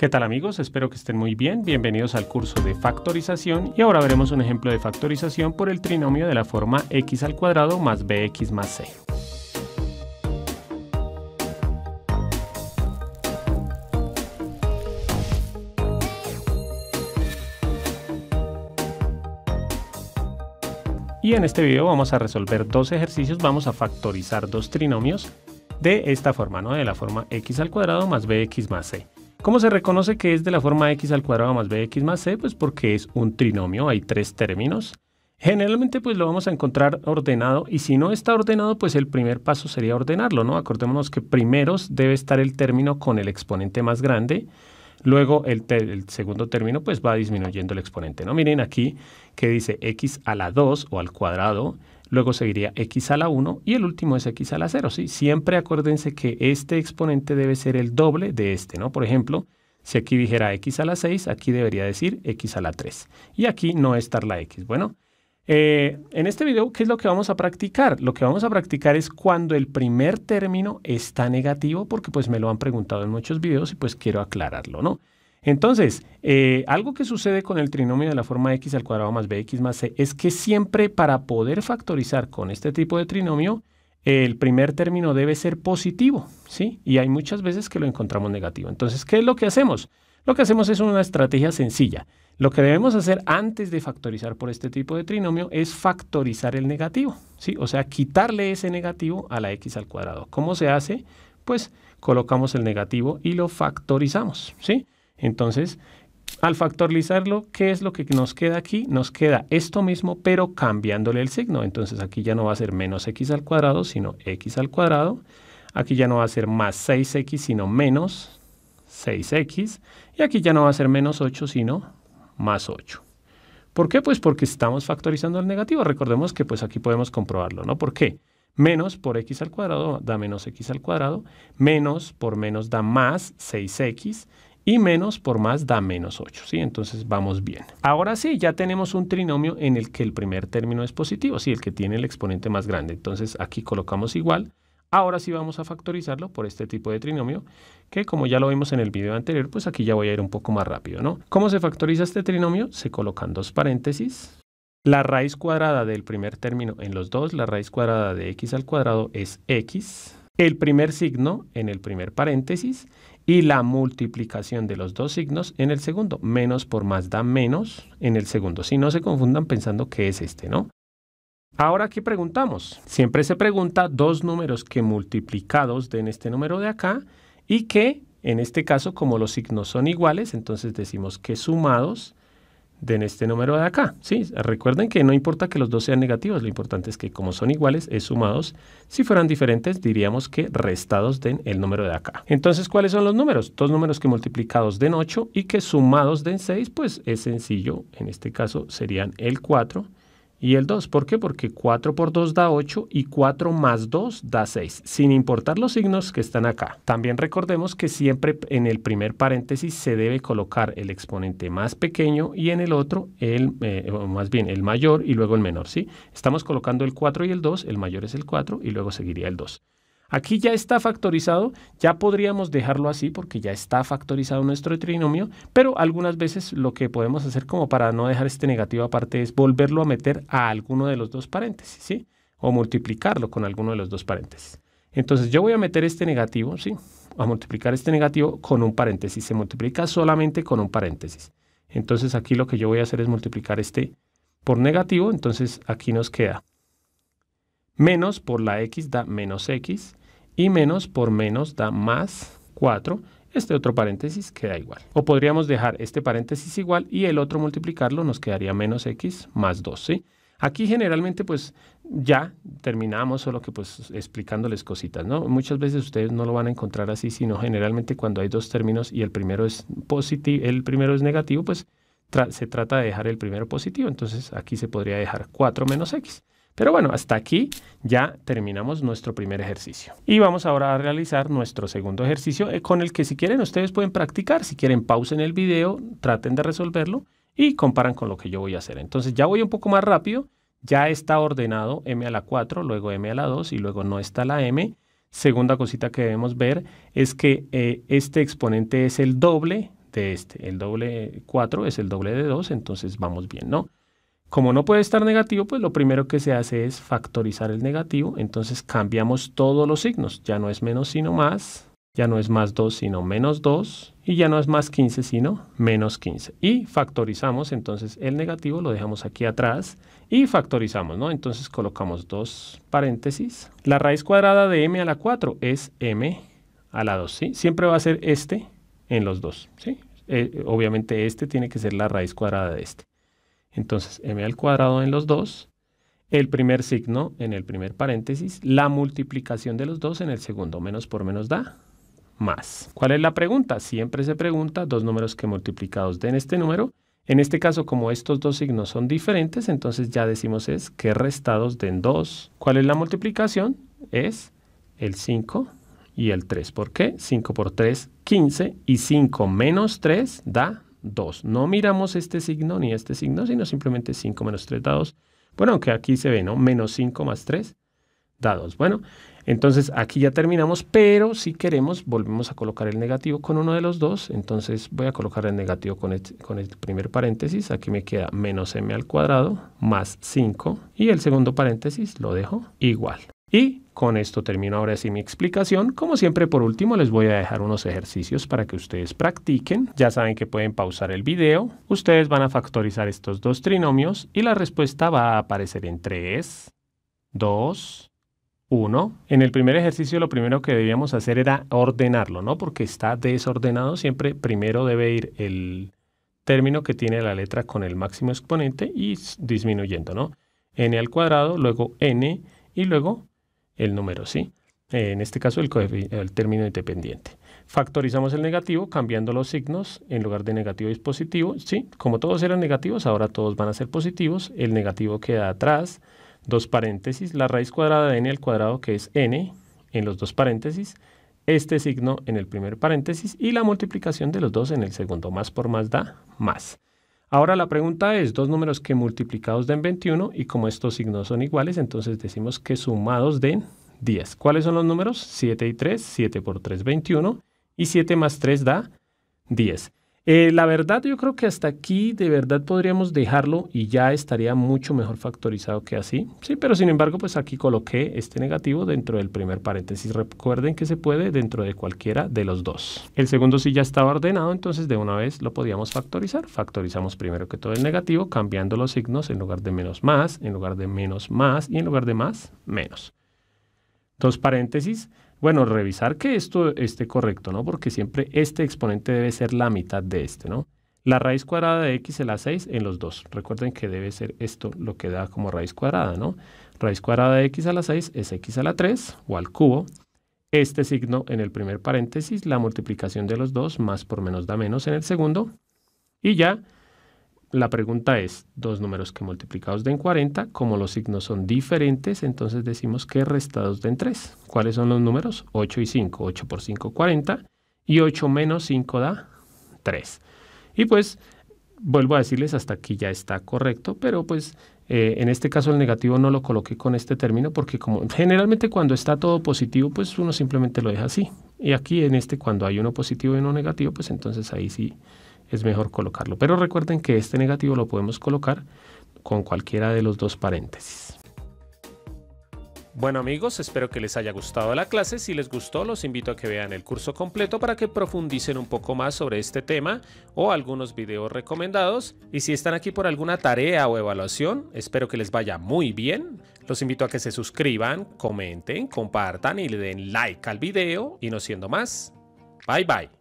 ¿Qué tal amigos? Espero que estén muy bien. Bienvenidos al curso de factorización y ahora veremos un ejemplo de factorización por el trinomio de la forma x al cuadrado más bx más c. Y en este video vamos a resolver dos ejercicios, vamos a factorizar dos trinomios de esta forma, ¿no? De la forma x al cuadrado más bx más c. ¿Cómo se reconoce que es de la forma x al cuadrado más bx más c? Pues porque es un trinomio, hay tres términos. Generalmente pues lo vamos a encontrar ordenado y si no está ordenado pues el primer paso sería ordenarlo, ¿no? Acordémonos que primero debe estar el término con el exponente más grande, luego el, segundo término pues va disminuyendo el exponente, ¿no? Miren aquí que dice x a la 2 o al cuadrado, luego seguiría x a la 1 y el último es x a la 0. ¿sí? Siempre acuérdense que este exponente debe ser el doble de este, ¿no? Por ejemplo, si aquí dijera x a la 6, aquí debería decir x a la 3. Y aquí no estar la x. Bueno, eh, en este video, ¿qué es lo que vamos a practicar? Lo que vamos a practicar es cuando el primer término está negativo, porque pues me lo han preguntado en muchos videos y pues quiero aclararlo, ¿no? Entonces, eh, algo que sucede con el trinomio de la forma x al cuadrado más bx más c es que siempre para poder factorizar con este tipo de trinomio, el primer término debe ser positivo, ¿sí? Y hay muchas veces que lo encontramos negativo. Entonces, ¿qué es lo que hacemos? Lo que hacemos es una estrategia sencilla. Lo que debemos hacer antes de factorizar por este tipo de trinomio es factorizar el negativo, ¿sí? O sea, quitarle ese negativo a la x al cuadrado. ¿Cómo se hace? Pues colocamos el negativo y lo factorizamos, ¿sí? Entonces, al factorizarlo, ¿qué es lo que nos queda aquí? Nos queda esto mismo, pero cambiándole el signo. Entonces aquí ya no va a ser menos x al cuadrado, sino x al cuadrado. Aquí ya no va a ser más 6x, sino menos 6x. Y aquí ya no va a ser menos 8, sino más 8. ¿Por qué? Pues porque estamos factorizando el negativo. Recordemos que pues aquí podemos comprobarlo, ¿no? ¿Por qué? Menos por x al cuadrado da menos x al cuadrado. Menos por menos da más 6x y menos por más da menos 8, ¿sí? Entonces vamos bien. Ahora sí, ya tenemos un trinomio en el que el primer término es positivo, sí, el que tiene el exponente más grande. Entonces aquí colocamos igual. Ahora sí vamos a factorizarlo por este tipo de trinomio, que como ya lo vimos en el video anterior, pues aquí ya voy a ir un poco más rápido, ¿no? ¿Cómo se factoriza este trinomio? Se colocan dos paréntesis. La raíz cuadrada del primer término en los dos, la raíz cuadrada de x al cuadrado es x. El primer signo en el primer paréntesis y la multiplicación de los dos signos en el segundo. Menos por más da menos en el segundo. Si no se confundan pensando que es este, ¿no? Ahora aquí preguntamos. Siempre se pregunta dos números que multiplicados den este número de acá y que en este caso como los signos son iguales, entonces decimos que sumados den este número de acá. ¿sí? Recuerden que no importa que los dos sean negativos, lo importante es que como son iguales, es sumados. Si fueran diferentes, diríamos que restados den el número de acá. Entonces, ¿cuáles son los números? Dos números que multiplicados den 8 y que sumados den 6, pues es sencillo. En este caso serían el 4 y el 2. ¿Por qué? Porque 4 por 2 da 8 y 4 más 2 da 6, sin importar los signos que están acá. También recordemos que siempre en el primer paréntesis se debe colocar el exponente más pequeño y en el otro el, eh, más bien, el mayor y luego el menor, Estamos colocando el 4 y el 2, el mayor es el 4 y luego seguiría el 2. Aquí ya está factorizado, ya podríamos dejarlo así porque ya está factorizado nuestro trinomio, pero algunas veces lo que podemos hacer como para no dejar este negativo aparte es volverlo a meter a alguno de los dos paréntesis, ¿sí? O multiplicarlo con alguno de los dos paréntesis. Entonces yo voy a meter este negativo, ¿sí? A multiplicar este negativo con un paréntesis. Se multiplica solamente con un paréntesis. Entonces aquí lo que yo voy a hacer es multiplicar este por negativo. Entonces aquí nos queda menos por la x da menos x y menos por menos da más 4. Este otro paréntesis queda igual. O podríamos dejar este paréntesis igual y el otro multiplicarlo nos quedaría menos x más 2, Aquí generalmente pues ya terminamos, solo que pues explicándoles cositas, ¿no? Muchas veces ustedes no lo van a encontrar así, sino generalmente cuando hay dos términos y el primero es positivo, el primero es negativo, pues se trata de dejar el primero positivo, entonces aquí se podría dejar 4 menos x. Pero bueno, hasta aquí ya terminamos nuestro primer ejercicio. Y vamos ahora a realizar nuestro segundo ejercicio eh, con el que si quieren ustedes pueden practicar. Si quieren pausen el video, traten de resolverlo y comparan con lo que yo voy a hacer. Entonces ya voy un poco más rápido. Ya está ordenado m a la 4, luego m a la 2 y luego no está la m. Segunda cosita que debemos ver es que eh, este exponente es el doble de este. El doble 4 es el doble de 2, entonces vamos bien, ¿no? Como no puede estar negativo, pues lo primero que se hace es factorizar el negativo, entonces cambiamos todos los signos, ya no es menos sino más, ya no es más 2 sino menos 2 y ya no es más 15 sino menos 15. Y factorizamos entonces el negativo, lo dejamos aquí atrás y factorizamos, ¿no? Entonces colocamos dos paréntesis. La raíz cuadrada de m a la 4 es m a la 2, Siempre va a ser este en los dos, eh, obviamente este tiene que ser la raíz cuadrada de este. Entonces, m al cuadrado en los dos, el primer signo en el primer paréntesis, la multiplicación de los dos en el segundo, menos por menos da más. ¿Cuál es la pregunta? Siempre se pregunta dos números que multiplicados den este número. En este caso, como estos dos signos son diferentes, entonces ya decimos es que restados den 2. ¿Cuál es la multiplicación? Es el 5 y el 3. ¿Por qué? 5 por 3, 15 y 5 menos 3 da 2. No miramos este signo ni este signo, sino simplemente 5 menos 3 dados. Bueno, aunque aquí se ve, ¿no? Menos 5 más 3 dados. Bueno, entonces aquí ya terminamos, pero si queremos volvemos a colocar el negativo con uno de los dos. Entonces voy a colocar el negativo con el, con el primer paréntesis. Aquí me queda menos m al cuadrado más 5 y el segundo paréntesis lo dejo igual. Y con esto termino ahora sí mi explicación. Como siempre, por último, les voy a dejar unos ejercicios para que ustedes practiquen. Ya saben que pueden pausar el video. Ustedes van a factorizar estos dos trinomios y la respuesta va a aparecer en 3, 2, 1. En el primer ejercicio lo primero que debíamos hacer era ordenarlo, ¿no? Porque está desordenado. Siempre primero debe ir el término que tiene la letra con el máximo exponente y disminuyendo, ¿no? n al cuadrado, luego n y luego el número, ¿sí? Eh, en este caso el, término independiente. Factorizamos el negativo cambiando los signos en lugar de negativo y positivo. Sí, como todos eran negativos, ahora todos van a ser positivos. El negativo queda atrás, dos paréntesis, la raíz cuadrada de n al cuadrado que es n en los dos paréntesis, este signo en el primer paréntesis y la multiplicación de los dos en el segundo. Más por más da más. Ahora la pregunta es, dos números que multiplicados den 21 y como estos signos son iguales, entonces decimos que sumados den 10. ¿Cuáles son los números? 7 y 3, 7 por 3, 21 y 7 más 3 da 10. Eh, la verdad, yo creo que hasta aquí de verdad podríamos dejarlo y ya estaría mucho mejor factorizado que así. Sí, pero sin embargo, pues aquí coloqué este negativo dentro del primer paréntesis. Recuerden que se puede dentro de cualquiera de los dos. El segundo sí ya estaba ordenado, entonces de una vez lo podíamos factorizar. Factorizamos primero que todo el negativo, cambiando los signos en lugar de menos más, en lugar de menos más y en lugar de más, menos. Dos paréntesis bueno, revisar que esto esté correcto, ¿no? Porque siempre este exponente debe ser la mitad de este, ¿no? La raíz cuadrada de x a la 6 en los dos. Recuerden que debe ser esto lo que da como raíz cuadrada, ¿no? Raíz cuadrada de x a la 6 es x a la 3 o al cubo. Este signo en el primer paréntesis, la multiplicación de los dos más por menos da menos en el segundo. Y ya la pregunta es, dos números que multiplicados den 40, como los signos son diferentes, entonces decimos que restados den 3. ¿Cuáles son los números? 8 y 5. 8 por 5, 40. Y 8 menos 5 da 3. Y pues, vuelvo a decirles, hasta aquí ya está correcto, pero pues eh, en este caso el negativo no lo coloqué con este término porque como generalmente cuando está todo positivo, pues uno simplemente lo deja así. Y aquí en este, cuando hay uno positivo y uno negativo, pues entonces ahí sí es mejor colocarlo. Pero recuerden que este negativo lo podemos colocar con cualquiera de los dos paréntesis. Bueno amigos, espero que les haya gustado la clase. Si les gustó, los invito a que vean el curso completo para que profundicen un poco más sobre este tema o algunos videos recomendados. Y si están aquí por alguna tarea o evaluación, espero que les vaya muy bien. Los invito a que se suscriban, comenten, compartan y le den like al video. Y no siendo más, bye bye.